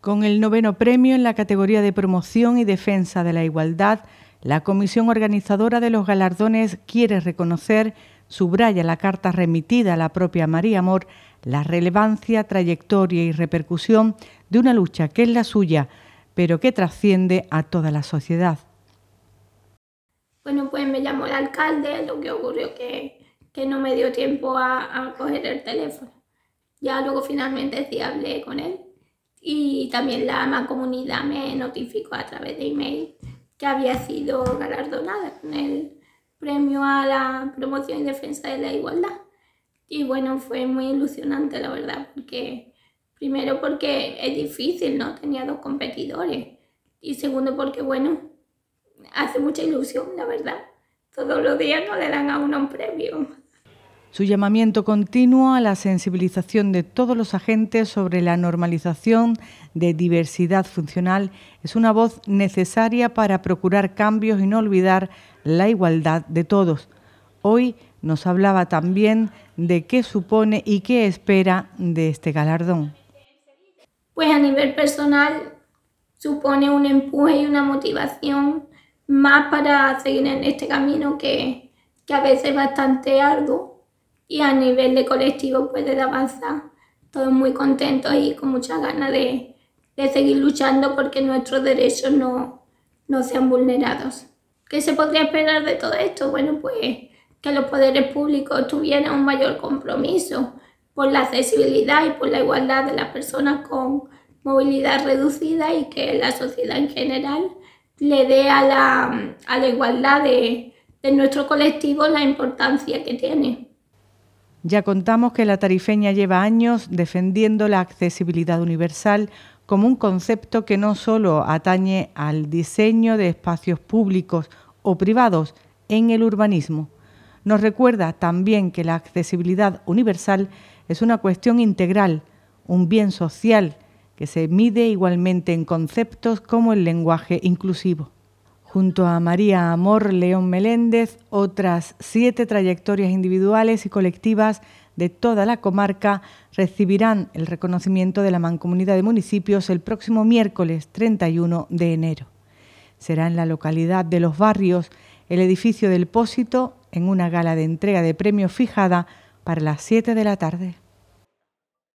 Con el noveno premio en la categoría de promoción y defensa de la igualdad, la comisión organizadora de los galardones quiere reconocer, subraya la carta remitida a la propia María Amor, la relevancia, trayectoria y repercusión de una lucha que es la suya, pero que trasciende a toda la sociedad. Bueno, pues me llamó el alcalde, lo que ocurrió que, que no me dio tiempo a, a coger el teléfono. Ya luego finalmente sí hablé con él y también la Comunidad me notificó a través de email que había sido galardonada con el premio a la promoción y defensa de la igualdad. Y bueno, fue muy ilusionante, la verdad, porque primero porque es difícil, ¿no? Tenía dos competidores. Y segundo porque, bueno, hace mucha ilusión, la verdad. Todos los días no le dan a uno un premio. Su llamamiento continuo a la sensibilización de todos los agentes sobre la normalización de diversidad funcional es una voz necesaria para procurar cambios y no olvidar la igualdad de todos. Hoy nos hablaba también de qué supone y qué espera de este galardón. Pues a nivel personal supone un empuje y una motivación más para seguir en este camino que, que a veces es bastante arduo y a nivel de colectivo pues de avanzar. Todos muy contentos y con muchas ganas de, de seguir luchando porque nuestros derechos no, no sean vulnerados. ¿Qué se podría esperar de todo esto? Bueno, pues que los poderes públicos tuvieran un mayor compromiso por la accesibilidad y por la igualdad de las personas con movilidad reducida y que la sociedad en general le dé a la, a la igualdad de, de nuestro colectivo la importancia que tiene. Ya contamos que la tarifeña lleva años defendiendo la accesibilidad universal como un concepto que no solo atañe al diseño de espacios públicos o privados en el urbanismo. Nos recuerda también que la accesibilidad universal es una cuestión integral, un bien social que se mide igualmente en conceptos como el lenguaje inclusivo. Junto a María Amor León Meléndez, otras siete trayectorias individuales y colectivas de toda la comarca recibirán el reconocimiento de la Mancomunidad de Municipios el próximo miércoles 31 de enero. Será en la localidad de Los Barrios, el edificio del Pósito, en una gala de entrega de premios fijada para las 7 de la tarde.